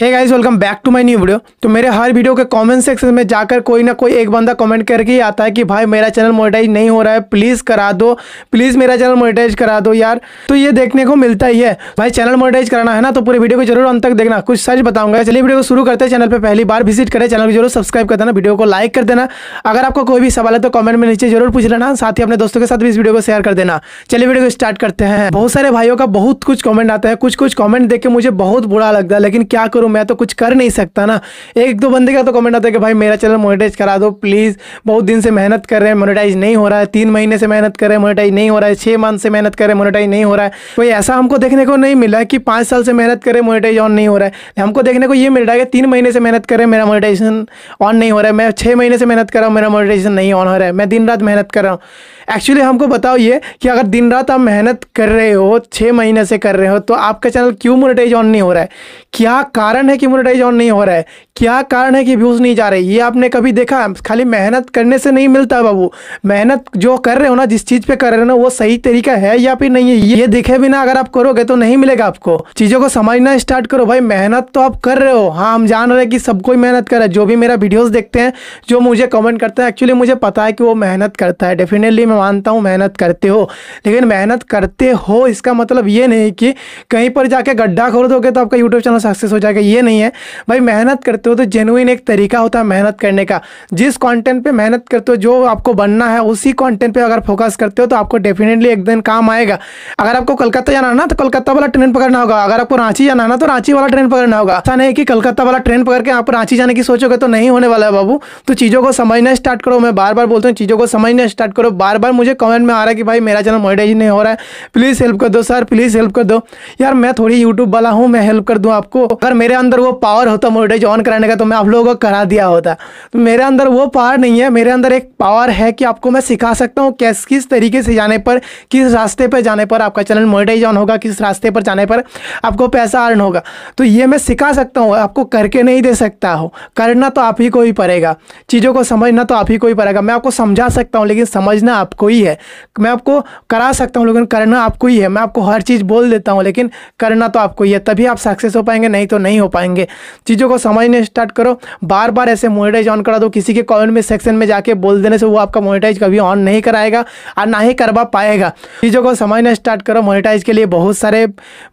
hey guys welcome back to my new video तो मेरे हर वीडियो के कमेंट सेक्शन में जाकर कोई ना कोई एक बंदा कमेंट करके ही आता है कि भाई मेरा चैनल मोनेटाइज नहीं हो रहा है प्लीज़ करा दो प्लीज़ मेरा चैनल मोनेटाइज करा दो यार तो ये देखने को मिलता ही है भाई चैनल मोनेटाइज कराना है ना तो पूरे वीडियो को जरूर अंत तक देखना कुछ सच बताऊंगा चलिए वीडियो को शुरू करते हैं चैनल पर पहली बार विजिट करें चैनल को जरूर सब्सक्राइब कर देना वीडियो को लाइक कर देना अगर आपको कोई भी सवाल है तो कमेंट में नीचे जरूर पूछ लेना साथ ही अपने दोस्तों के साथ भी इस वीडियो को शेयर कर देना चलिए वीडियो को स्टार्ट करते हैं बहुत सारे भाइयों का बहुत कुछ कॉमेंट आता है कुछ कुछ कॉमेंट देख के मुझे बहुत बुरा लगता है लेकिन क्या करूँ मैं तो कुछ कर नहीं सकता ना एक दो बंदे का तो कमेंट आता है कि भाई मेरा चैनल मोनिटाइज करा दो प्लीज़ बहुत दिन से मेहनत कर रहे हैं मोनिटाइज नहीं हो रहा है तीन महीने से मेहनत कर रहे हैं मोनिटाइज नहीं हो रहा है छः मंथ से मेहनत कर रहे हैं मोनिटाइज नहीं हो रहा है कोई ऐसा हमको देखने को नहीं मिला कि पाँच साल से मेहनत करें मोनिटाइज ऑन नहीं हो रहा है हमको देखने को ये मिल रहा है कि तीन महीने से मेहनत करें मेरा मोनिटाइजेशन ऑन नहीं हो रहा है मैं छः महीने से मेहनत कर रहा हूँ मेरा मोनिटाइजेशन नहीं ऑन हो रहा है मैं दिन रात मेहनत कर रहा हूँ एक्चुअली हमको बताओ ये कि अगर दिन रात आप मेहनत कर रहे हो छः महीने से कर रहे हो तो आपका चैनल क्यों मोनेटाइज ऑन नहीं हो रहा है क्या कारण है कि मोनेटाइज ऑन नहीं हो रहा है क्या कारण है कि व्यूज़ नहीं जा रहे ये आपने कभी देखा खाली मेहनत करने से नहीं मिलता बाबू मेहनत जो कर रहे हो ना जिस चीज़ पर कर रहे हो ना वो सही तरीका है या फिर नहीं है ये दिखे बिना अगर आप करोगे तो नहीं मिलेगा आपको चीज़ों को समझना स्टार्ट करो भाई मेहनत तो आप कर रहे हो हाँ हम जान रहे हैं कि सब कोई मेहनत कर रहा है जो भी मेरा वीडियोज़ देखते हैं जो मुझे कमेंट करते हैं एक्चुअली मुझे पता है कि वो मेहनत करता है डेफिनेटली मैं मानता हूँ मेहनत करते हो लेकिन मेहनत करते हो इसका मतलब ये नहीं कि कहीं पर जाके गड्ढा खोल दोगे तो आपका यूट्यूब चैनल सक्सेस हो जाएगा ये नहीं है भाई मेहनत करते हो तो जेनुइन एक तरीका होता है मेहनत करने का जिस कॉन्टेंट पर मेहनत करते हो जो आपको बनना है उसी कॉन्टेंट पर अगर फोकस करते हो तो आपको डेफिनेटली एक दिन काम आएगा अगर आपको कलकत्ता जाना ना तो कलकत्ता वाला ट्रेन पकड़ना होगा अगर आपको रांची जाना ना तो रांची वाला ट्रेन पकड़ना होगा ऐसा नहीं कि कलकत्ता वाला ट्रेन पकड़ के आप रांची जाने की सोचोगे तो नहीं होने वाला है बाबू तो चीज़ों को समझना स्टार्ट करो मैं बार बार बोलता हूँ चीज़ों को समझना स्टार्ट करो बार बार मुझे कमेंट में आ रहा है कि भाई मेरा चैनल मोनिटाइज नहीं हो रहा है प्लीज़ हेल्प कर दो सर प्लीज़ हेल्प कर दो यार मैं थोड़ी यूट्यूब वाला हूँ मैं हेल्प कर दूँ आपको अगर मेरे अंदर वो पावर होता मोनिटाइज ऑन कराने का तो मैं आप लोगों को करा दिया होता तो मेरे अंदर वो पावर नहीं है मेरे अंदर एक पावर है कि आपको मैं सिखा सकता हूँ कैस किस तरीके से जाने पर किस रास्ते पर जाने पर आपका चैनल मोनिटाइज ऑन होगा किस रास्ते पर जाने पर आपको पैसा अर्न होगा तो ये मैं सिखा सकता हूँ आपको करके नहीं दे सकता हो करना तो आप ही को ही पड़ेगा चीज़ों को समझना तो आप ही को ही पड़ेगा मैं आपको समझा सकता हूँ लेकिन समझना आप आपको ही है मैं आपको करा सकता हूँ लेकिन करना आपको ही है मैं आपको हर चीज़ बोल देता हूँ लेकिन करना तो आपको ही है तभी आप सक्सेस हो पाएंगे नहीं तो नहीं हो पाएंगे चीज़ों को समझने स्टार्ट करो बार बार ऐसे मोनिटाइज ऑन करा दो किसी के कॉमेंट में सेक्शन में जाके बोल देने से वो आपका मोनिटाइज कभी ऑन नहीं कराएगा और ना ही करवा पाएगा चीज़ों को समझना स्टार्ट करो मोनिटाइज के लिए बहुत सारे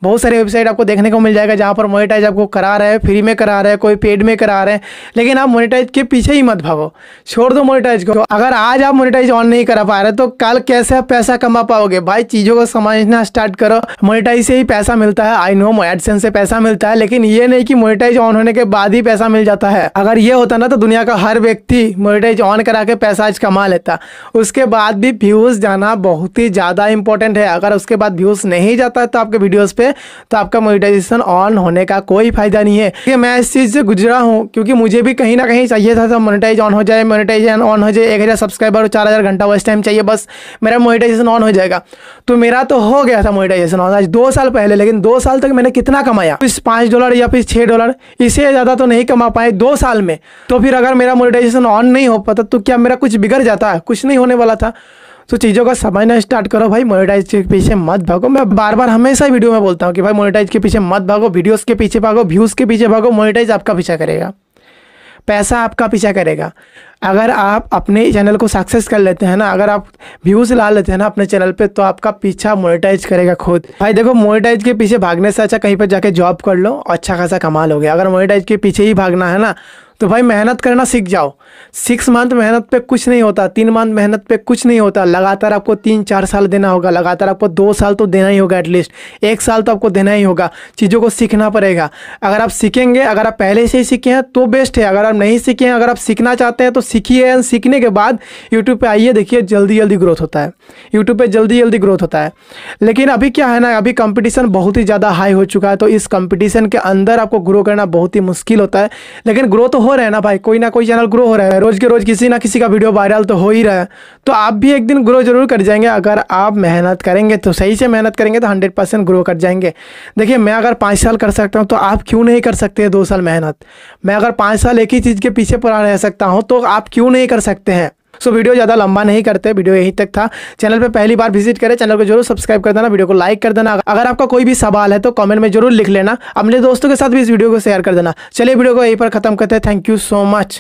बहुत सारे वेबसाइट आपको देखने को मिल जाएगा जहाँ पर मोनिटाइज आपको करा रहे हैं फ्री में करा रहे हैं कोई पेड में करा रहे हैं लेकिन आप मोनिटाइज के पीछे ही मत भागो छोड़ दो मोनिटाइज को अगर आज आप मोनिटाइज ऑन नहीं करा पा रहे है तो कल कैसे आप पैसा कमा पाओगे भाई चीज़ों को समझना स्टार्ट करो मोनिटाइज से ही पैसा मिलता है आई नो एडसेंस से पैसा मिलता है लेकिन ये नहीं कि मोनिटाइज ऑन होने के बाद ही पैसा मिल जाता है अगर ये होता ना तो दुनिया का हर व्यक्ति मोनिटाइज ऑन करा के पैसा आज कमा लेता उसके बाद भी व्यूज़ जाना बहुत ही ज़्यादा इंपॉर्टेंट है अगर उसके बाद व्यूज़ नहीं जाता है तो आपके वीडियोज़ पे तो आपका मोनिटाइजेशन ऑन होने का कोई फ़ायदा नहीं है मैं इस चीज़ से गुजरा हूँ क्योंकि मुझे भी कहीं ना कहीं चाहिए था मोनिटाइज तो ऑन हो जाए मोनिटाइज ऑन हो जाए एक सब्सक्राइबर और चार घंटा वॉच टाइम चाहिए चाहिए बस मेरा मोनिटाइजेशन ऑन हो जाएगा तो मेरा तो हो गया था मोनिटाइजेशन ऑन आज दो साल पहले लेकिन दो साल तक मैंने कितना कमाया फिर पाँच डॉलर या फिर छः डॉलर इससे ज़्यादा तो नहीं कमा पाए दो साल में तो फिर अगर मेरा मोनिटाइजेशन ऑन नहीं हो पाता तो क्या मेरा कुछ बिगड़ जाता है कुछ नहीं होने वाला था तो चीज़ों का समझना स्टार्ट करो भाई मोनेटाइज के पीछे मत भागो मैं बार बार हमेशा वीडियो में बोलता हूँ कि भाई मोनेटाइज के पीछे मत भागो वीडियोस के पीछे भागो व्यूज़ के पीछे भागो मोनेटाइज आपका पीछा करेगा पैसा आपका पीछा करेगा अगर आप अपने चैनल को सक्सेस कर लेते हैं ना अगर आप व्यूज़ ला लेते हैं ना अपने चैनल पे तो आपका पीछा मोनेटाइज करेगा खुद भाई देखो मोनेटाइज के पीछे भागने से अच्छा कहीं पर जाके जॉब कर लो अच्छा खासा हो गया अगर मोनेटाइज के पीछे ही भागना है ना तो भाई मेहनत करना सीख जाओ सिक्स मंथ मेहनत पे कुछ नहीं होता तीन मंथ मेहनत पे कुछ नहीं होता लगातार आपको तीन चार साल देना होगा लगातार आपको दो साल तो देना ही होगा एटलीस्ट एक साल तो आपको देना ही होगा चीज़ों को सीखना पड़ेगा अगर आप सीखेंगे अगर आप पहले से ही सीखे हैं तो बेस्ट है अगर आप नहीं सीखे हैं अगर आप सीखना चाहते हैं तो सीखिए एंड सीखने के बाद यूट्यूब पर आइए देखिए जल्दी जल्दी ग्रोथ होता है यूट्यूब पर जल्दी जल्दी ग्रोथ होता है लेकिन अभी क्या है ना अभी कंपटीशन बहुत ही ज़्यादा हाई हो चुका है तो इस कंपटीशन के अंदर आपको ग्रो करना बहुत ही मुश्किल होता है लेकिन ग्रो तो हो हो रहे हैं ना भाई कोई ना कोई चैनल ग्रो हो रहा है रोज के रोज किसी ना किसी का वीडियो वायरल तो हो ही रहा है तो आप भी एक दिन ग्रो जरूर कर जाएंगे अगर आप मेहनत करेंगे तो सही से मेहनत करेंगे तो हंड्रेड परसेंट ग्रो कर जाएंगे देखिए मैं अगर पाँच साल कर सकता हूँ तो आप क्यों नहीं कर सकते दो साल मेहनत मैं अगर पाँच साल एक ही चीज़ के पीछे पुरा रह सकता हूँ तो आप क्यों नहीं कर सकते हैं सो वीडियो ज़्यादा लंबा नहीं करते वीडियो यहीं तक था चैनल पर पहली बार विजिट करें चैनल को जरूर सब्सक्राइब कर देना वीडियो को लाइक कर देना अगर आपका कोई भी सवाल है तो कॉमेंट में जरूर लिख लेना अपने दोस्तों के साथ भी इस वीडियो को शेयर कर देना चलिए वीडियो को यहीं पर खत्म करते हैं थैंक यू सो मच